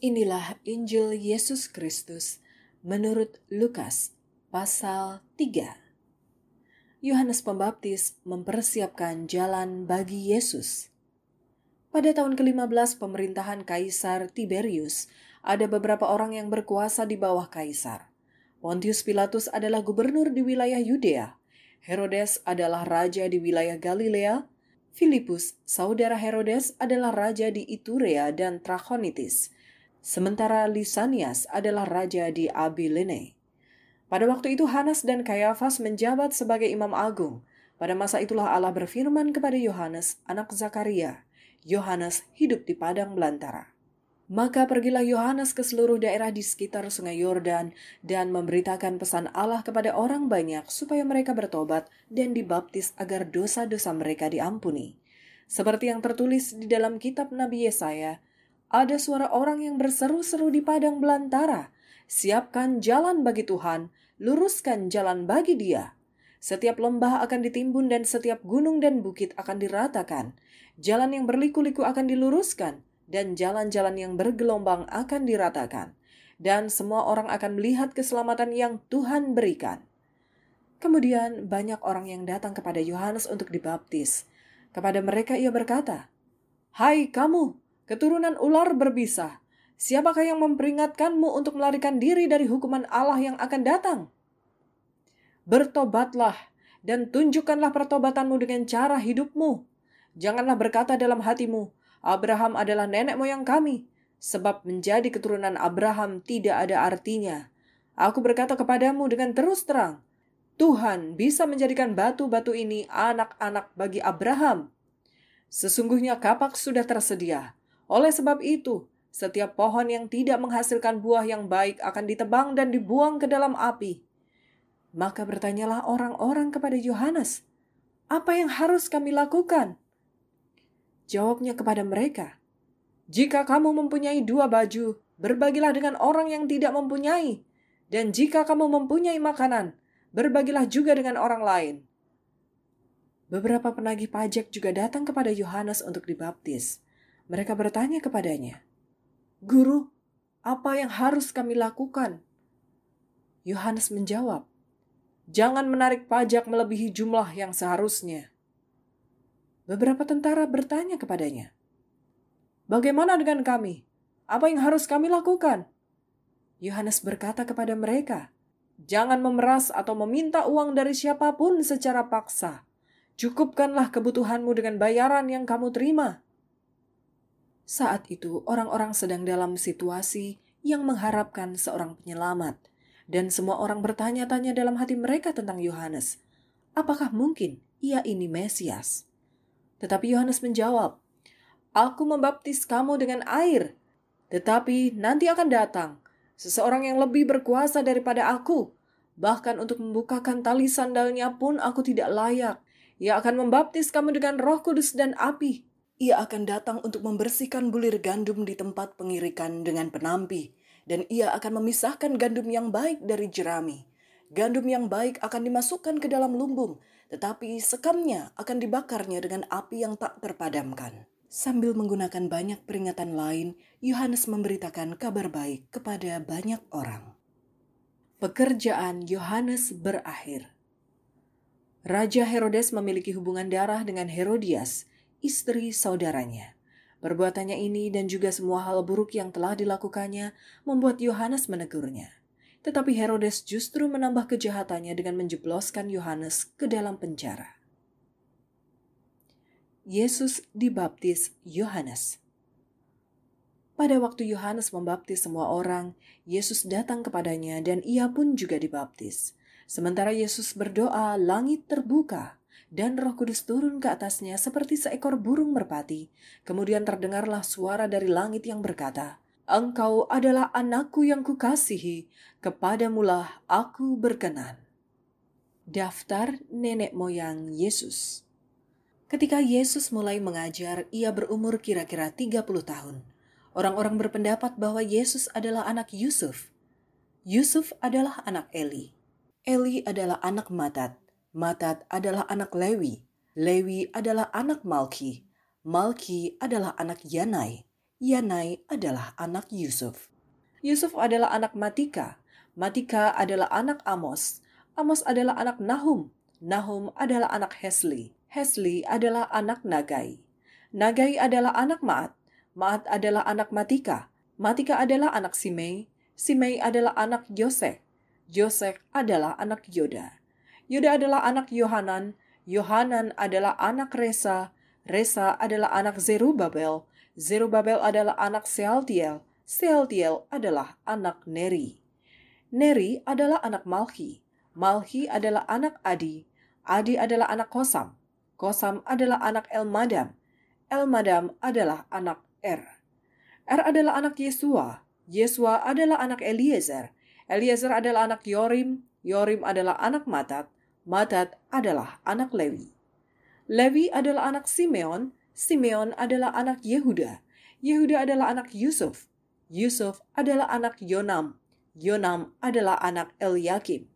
Inilah Injil Yesus Kristus menurut Lukas pasal 3. Yohanes Pembaptis mempersiapkan jalan bagi Yesus. Pada tahun ke-15 pemerintahan Kaisar Tiberius, ada beberapa orang yang berkuasa di bawah Kaisar. Pontius Pilatus adalah gubernur di wilayah Yudea, Herodes adalah raja di wilayah Galilea, Filipus, saudara Herodes, adalah raja di Iturea dan Trachonitis – Sementara Lisanias adalah raja di Abilene. Pada waktu itu Hanas dan Kayafas menjabat sebagai imam agung. Pada masa itulah Allah berfirman kepada Yohanes, anak Zakaria. Yohanes hidup di padang belantara. Maka pergilah Yohanes ke seluruh daerah di sekitar sungai Yordan dan memberitakan pesan Allah kepada orang banyak supaya mereka bertobat dan dibaptis agar dosa-dosa mereka diampuni. Seperti yang tertulis di dalam kitab Nabi Yesaya, ada suara orang yang berseru-seru di padang belantara, siapkan jalan bagi Tuhan, luruskan jalan bagi dia. Setiap lembah akan ditimbun dan setiap gunung dan bukit akan diratakan. Jalan yang berliku-liku akan diluruskan dan jalan-jalan yang bergelombang akan diratakan. Dan semua orang akan melihat keselamatan yang Tuhan berikan. Kemudian banyak orang yang datang kepada Yohanes untuk dibaptis. Kepada mereka ia berkata, "Hai kamu, keturunan ular berbisa, siapakah yang memperingatkanmu untuk melarikan diri dari hukuman Allah yang akan datang? Bertobatlah dan tunjukkanlah pertobatanmu dengan cara hidupmu. Janganlah berkata dalam hatimu, Abraham adalah nenek moyang kami, sebab menjadi keturunan Abraham tidak ada artinya. Aku berkata kepadamu dengan terus terang, Tuhan bisa menjadikan batu-batu ini anak-anak bagi Abraham. Sesungguhnya kapak sudah tersedia, oleh sebab itu, setiap pohon yang tidak menghasilkan buah yang baik akan ditebang dan dibuang ke dalam api. Maka bertanyalah orang-orang kepada Yohanes, "Apa yang harus kami lakukan?" Jawabnya kepada mereka, "Jika kamu mempunyai dua baju, berbagilah dengan orang yang tidak mempunyai, dan jika kamu mempunyai makanan, berbagilah juga dengan orang lain." Beberapa penagih pajak juga datang kepada Yohanes untuk dibaptis mereka bertanya kepadanya, "Guru, apa yang harus kami lakukan?" Yohanes menjawab, "Jangan menarik pajak melebihi jumlah yang seharusnya." Beberapa tentara bertanya kepadanya, "Bagaimana dengan kami? Apa yang harus kami lakukan?" Yohanes berkata kepada mereka, "Jangan memeras atau meminta uang dari siapapun secara paksa." cukupkanlah kebutuhanmu dengan bayaran yang kamu terima. Saat itu, orang-orang sedang dalam situasi yang mengharapkan seorang penyelamat, dan semua orang bertanya-tanya dalam hati mereka tentang Yohanes. Apakah mungkin ia ini Mesias? Tetapi Yohanes menjawab, "Aku membaptis kamu dengan air, tetapi nanti akan datang seseorang yang lebih berkuasa daripada aku. Bahkan untuk membukakan tali sandalnya pun aku tidak layak. Ia akan membaptis kamu dengan Roh Kudus dan api. Ia akan datang untuk membersihkan bulir gandum di tempat pengirikan dengan penampi, dan ia akan memisahkan gandum yang baik dari jerami. Gandum yang baik akan dimasukkan ke dalam lumbung, tetapi sekamnya akan dibakarnya dengan api yang tak terpadamkan. Sambil menggunakan banyak peringatan lain, Yohanes memberitakan kabar baik kepada banyak orang. Pekerjaan Yohanes berakhir. Raja Herodes memiliki hubungan darah dengan Herodias, istri saudaranya. Perbuatannya ini dan juga semua hal buruk yang telah dilakukannya membuat Yohanes menegurnya. Tetapi Herodes justru menambah kejahatannya dengan menjebloskan Yohanes ke dalam penjara. Yesus dibaptis Yohanes. Pada waktu Yohanes membaptis semua orang, Yesus datang kepadanya dan ia pun juga dibaptis. Sementara Yesus berdoa, langit terbuka dan roh kudus turun ke atasnya seperti seekor burung merpati. Kemudian terdengarlah suara dari langit yang berkata, Engkau adalah anakku yang kukasihi, kepadamulah aku berkenan. Daftar Nenek Moyang Yesus Ketika Yesus mulai mengajar, ia berumur kira-kira 30 tahun. Orang-orang berpendapat bahwa Yesus adalah anak Yusuf. Yusuf adalah anak Eli. Eli adalah anak Matat. Matat adalah anak Lewi, Lewi adalah anak Malki, Malki adalah anak Yanai, Yanai adalah anak Yusuf. Yusuf adalah anak Matika, Matika adalah anak Amos, Amos adalah anak Nahum, Nahum adalah anak Hesli, Hesli adalah anak Nagai, Nagai adalah anak Maat, Maat adalah anak Matika, Matika adalah anak Simei, Simei adalah anak Yosek, Yosek adalah anak Yoda. Yuda adalah anak Yohanan, Yohanan adalah anak Resa, Resa adalah anak Zerubabel, Zerubabel adalah anak Sealtiel, Sealtiel adalah anak Neri. Neri adalah anak Malki, Malki adalah anak Adi, Adi adalah anak Kosam, Kosam adalah anak Elmadam, Elmadam adalah anak Er. Er adalah anak Yesua, Yesua adalah anak Eliezer, Eliezer adalah anak Yorim, Yorim adalah anak Matat, Matat adalah anak Lewi. Lewi adalah anak Simeon, Simeon adalah anak Yehuda, Yehuda adalah anak Yusuf, Yusuf adalah anak Yonam, Yonam adalah anak Eliakim.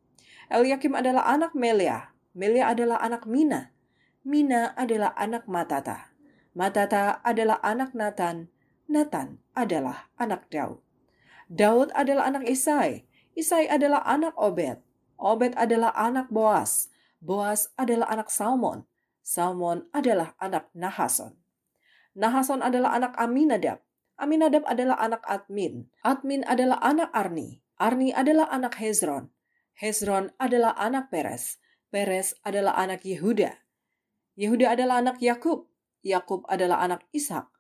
Eliakim adalah anak Melia, Melia adalah anak Mina, Mina adalah anak Matata, Matata adalah anak Nathan, Nathan adalah anak Daud. Daud adalah anak Isai, Isai adalah anak Obed, Obed adalah anak Boas, Boas adalah anak Salmon, Salmon adalah anak Nahason. Nahason adalah anak Aminadab, Aminadab adalah anak Admin, Admin adalah anak Arni, Arni adalah anak Hezron, Hezron adalah anak Peres, Peres adalah anak Yehuda, Yehuda adalah anak Yakub, Yakub adalah anak Ishak,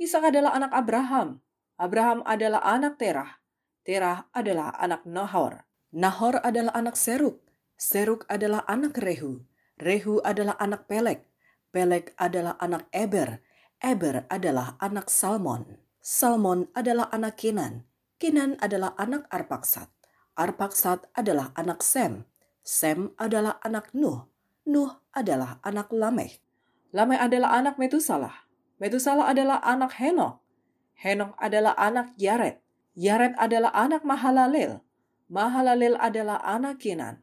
Ishak adalah anak Abraham, Abraham adalah anak Terah, Terah adalah anak Nahor, Nahor adalah anak Seruk, Seruk adalah anak Rehu, Rehu adalah anak Pelek, Pelek adalah anak Eber, Eber adalah anak Salmon, Salmon adalah anak Kinan, Kinan adalah anak Arpaksat, Arpaksat adalah anak Sem, Sem adalah anak Nuh, Nuh adalah anak Lameh. Lameh adalah anak Metusalah, Metusalah adalah anak Henok, Henok adalah anak Yaret, Yaret adalah anak Mahalalel, Mahalalil adalah anak Kinan.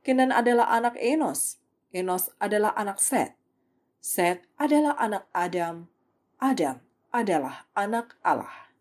Kinan adalah anak Enos. Enos adalah anak Set. Set adalah anak Adam. Adam adalah anak Allah.